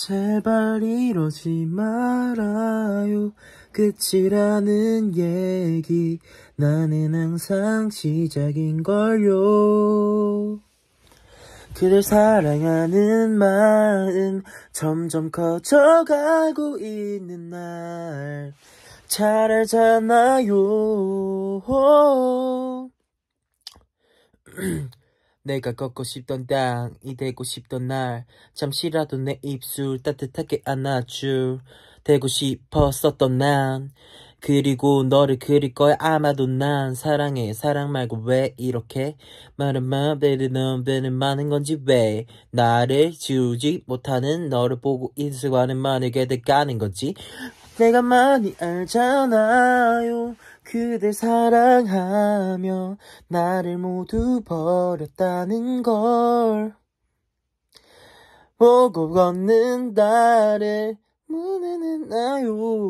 제발 이러지 말아요 끝이라는 얘기 나는 항상 시작인걸요 그댈 사랑하는 마음 점점 커져가고 있는 날 잘 알잖아요 내가 걷고 싶던 땅이 되고 싶던 날 잠시라도 내 입술 따뜻하게 안아줄 되고 싶었었던 난 그리고 너를 그릴 거야 아마도 난 사랑해 사랑 말고 왜 이렇게 많은 마음들이 넘드는 많은 건지 왜 나를 지우지 못하는 너를 보고 인수하는 만에게 돼가는 건지 내가 많이 알잖아요 그댈 사랑하며 나를 모두 버렸다는 걸 보고 걷는 달에 무는 나요